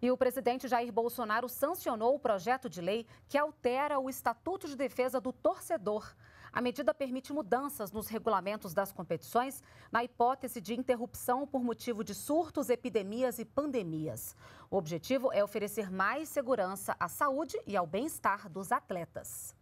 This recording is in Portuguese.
E o presidente Jair Bolsonaro sancionou o projeto de lei que altera o Estatuto de Defesa do Torcedor. A medida permite mudanças nos regulamentos das competições na hipótese de interrupção por motivo de surtos, epidemias e pandemias. O objetivo é oferecer mais segurança à saúde e ao bem-estar dos atletas.